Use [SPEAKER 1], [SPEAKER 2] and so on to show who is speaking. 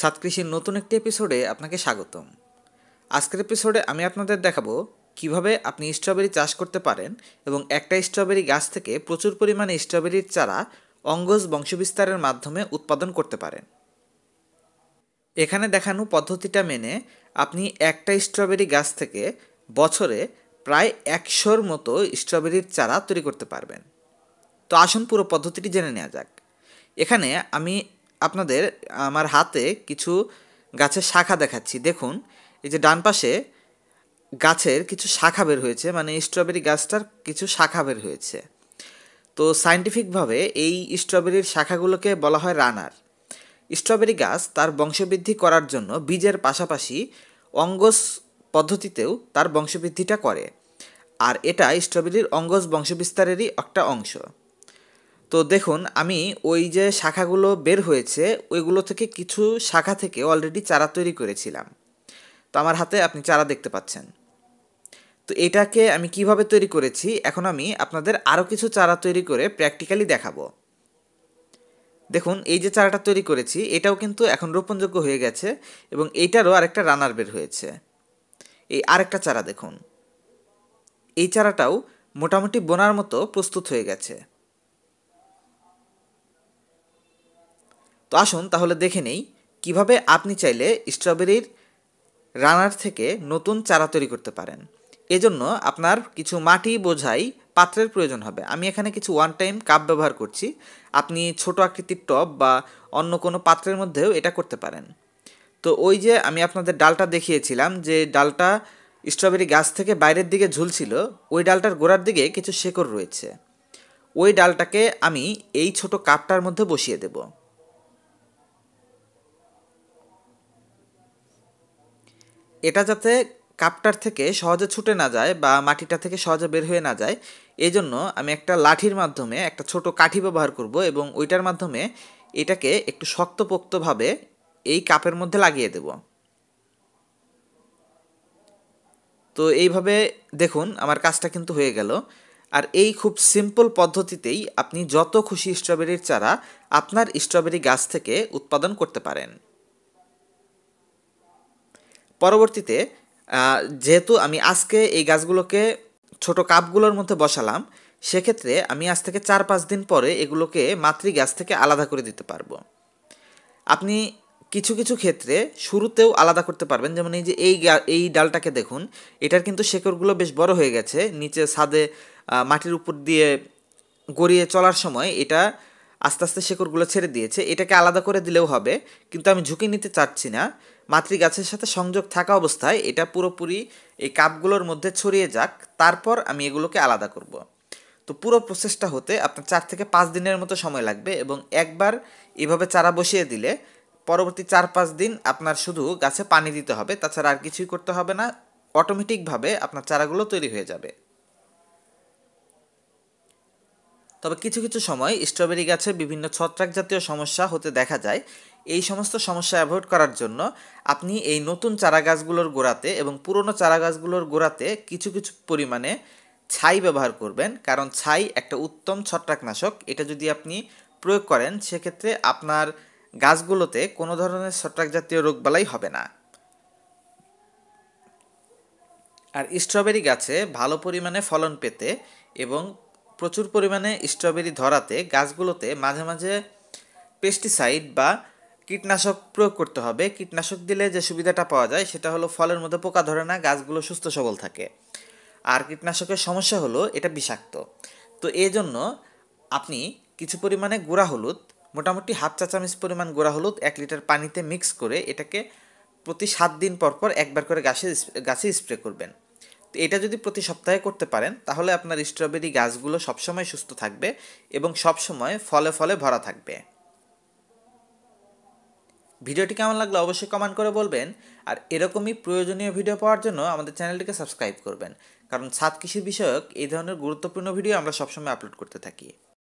[SPEAKER 1] ছাদ কৃষির নতুন একটি এপিসোডে আপনাকে স্বাগতম আজকের এপিসোডে আমি আপনাদের দেখাবো কিভাবে আপনি স্ট্রবেরি চাষ করতে পারেন এবং একটা স্ট্রবেরি গাছ থেকে প্রচুর পরিমাণে স্ট্রবেরির চারা অঙ্গজ বংশবিস্তারের মাধ্যমে উৎপাদন করতে পারেন এখানে দেখানো পদ্ধতিটা মেনে আপনি একটা স্ট্রবেরি গাছ থেকে বছরে প্রায় একশোর মতো স্ট্রবেরির চারা তৈরি করতে পারবেন তো আসুন পুরো পদ্ধতিটি জেনে নেওয়া যাক এখানে আমি আপনাদের আমার হাতে কিছু গাছের শাখা দেখাচ্ছি দেখুন এই যে ডান পাশে গাছের কিছু শাখা বের হয়েছে মানে স্ট্রবেরি গাছটার কিছু শাখা বের হয়েছে তো সায়েন্টিফিকভাবে এই স্ট্রবেরির শাখাগুলোকে বলা হয় রানার স্ট্রবেরি গাছ তার বংশবৃদ্ধি করার জন্য বীজের পাশাপাশি অঙ্গস পদ্ধতিতেও তার বংশবৃদ্ধিটা করে আর এটা স্ট্রবেরির অঙ্গস বংশবিস্তারেরই একটা অংশ তো দেখুন আমি ওই যে শাখাগুলো বের হয়েছে ওইগুলো থেকে কিছু শাখা থেকে অলরেডি চারা তৈরি করেছিলাম তো আমার হাতে আপনি চারা দেখতে পাচ্ছেন তো এটাকে আমি কিভাবে তৈরি করেছি এখন আমি আপনাদের আরও কিছু চারা তৈরি করে প্র্যাকটিক্যালি দেখাবো দেখুন এই যে চারাটা তৈরি করেছি এটাও কিন্তু এখন রোপণযোগ্য হয়ে গেছে এবং এইটারও আরেকটা রানার বের হয়েছে এই আরেকটা চারা দেখুন এই চারাটাও মোটামুটি বোনার মতো প্রস্তুত হয়ে গেছে তো আসুন তাহলে দেখে নেই কিভাবে আপনি চাইলে স্ট্রবেরির রানার থেকে নতুন চারা তৈরি করতে পারেন এজন্য আপনার কিছু মাটি বোঝাই পাত্রের প্রয়োজন হবে আমি এখানে কিছু ওয়ান টাইম কাপ ব্যবহার করছি আপনি ছোট আকৃতির টব বা অন্য কোনো পাত্রের মধ্যেও এটা করতে পারেন তো ওই যে আমি আপনাদের ডালটা দেখিয়েছিলাম যে ডালটা স্ট্রবেরি গাছ থেকে বাইরের দিকে ঝুলছিল ওই ডালটার গোড়ার দিকে কিছু শেকড় রয়েছে ওই ডালটাকে আমি এই ছোট কাপটার মধ্যে বসিয়ে দেবো এটা যাতে কাপটার থেকে সহজে ছুটে না যায় বা মাটিটা থেকে সহজে বের হয়ে না যায় এই জন্য আমি একটা লাঠির মাধ্যমে একটা ছোট কাঠি ব্যবহার করব এবং ওইটার মাধ্যমে এটাকে একটু শক্তপোক্তভাবে এই কাপের মধ্যে লাগিয়ে দেব তো এইভাবে দেখুন আমার কাজটা কিন্তু হয়ে গেল আর এই খুব সিম্পল পদ্ধতিতেই আপনি যত খুশি স্ট্রবেরির চারা আপনার স্ট্রবেরি গাছ থেকে উৎপাদন করতে পারেন পরবর্তীতে যেহেতু আমি আজকে এই গাছগুলোকে ছোট কাপগুলোর মধ্যে বসালাম সেক্ষেত্রে আমি আজ থেকে চার পাঁচ দিন পরে এগুলোকে মাতৃ গাছ থেকে আলাদা করে দিতে পারবো আপনি কিছু কিছু ক্ষেত্রে শুরুতেও আলাদা করতে পারবেন যেমন এই যে এই এই ডালটাকে দেখুন এটার কিন্তু শেকড়গুলো বেশ বড় হয়ে গেছে নিচে ছাদে মাটির উপর দিয়ে গড়িয়ে চলার সময় এটা আস্তে আস্তে শেকড়গুলো ছেড়ে দিয়েছে এটাকে আলাদা করে দিলেও হবে কিন্তু আমি ঝুঁকি নিতে চাচ্ছি না মাতৃগাছের সাথে সংযোগ থাকা অবস্থায় এটা পুরোপুরি এই কাপগুলোর মধ্যে ছড়িয়ে যাক তারপর আমি এগুলোকে আলাদা করব। তো পুরো প্রসেসটা হতে আপনার চার থেকে পাঁচ দিনের মতো সময় লাগবে এবং একবার এভাবে চারা বসিয়ে দিলে পরবর্তী চার পাঁচ দিন আপনার শুধু গাছে পানি দিতে হবে তাছাড়া আর কিছুই করতে হবে না অটোমেটিকভাবে আপনার চারাগুলো তৈরি হয়ে যাবে তবে কিছু কিছু সময় স্ট্রবেরি গাছে বিভিন্ন ছত্রাক জাতীয় সমস্যা হতে দেখা যায় এই সমস্ত সমস্যা অ্যাভয়েড করার জন্য আপনি এই নতুন চারা গাছগুলোর গোড়াতে এবং পুরনো চারা গাছগুলোর গোড়াতে কিছু কিছু পরিমাণে ছাই ব্যবহার করবেন কারণ ছাই একটা উত্তম ছত্রাকনাশক এটা যদি আপনি প্রয়োগ করেন সেক্ষেত্রে আপনার গাছগুলোতে কোনো ধরনের ছত্রাক জাতীয় রোগবালাই হবে না আর স্ট্রবেরি গাছে ভালো পরিমাণে ফলন পেতে এবং প্রচুর পরিমাণে স্ট্রবেরি ধরাতে গাছগুলোতে মাঝে মাঝে পেস্টিসাইড বা কীটনাশক প্রয়োগ করতে হবে কীটনাশক দিলে যে সুবিধাটা পাওয়া যায় সেটা হলো ফলের মধ্যে পোকা ধরে না গাছগুলো সুস্থ সবল থাকে আর কীটনাশকের সমস্যা হলো এটা বিষাক্ত তো এই জন্য আপনি কিছু পরিমাণে গুঁড়া হলুদ মোটামুটি হাফ চা চামচ পরিমাণ গুঁড়া হলুদ এক লিটার পানিতে মিক্স করে এটাকে প্রতি সাত দিন পর পর একবার করে গাছে গাছে স্প্রে করবেন এটা যদি প্রতি সপ্তাহে করতে পারেন তাহলে আপনার স্ট্রবেরি গাছগুলো সবসময় সুস্থ থাকবে এবং সবসময় ফলে ফলে ভরা থাকবে ভিডিওটি কেমন লাগলো অবশ্যই কমেন্ট করে বলবেন আর এরকমই প্রয়োজনীয় ভিডিও পাওয়ার জন্য আমাদের চ্যানেলটিকে সাবস্ক্রাইব করবেন কারণ ছাদ কৃষি বিষয়ক এই ধরনের গুরুত্বপূর্ণ ভিডিও আমরা সবসময় আপলোড করতে থাকি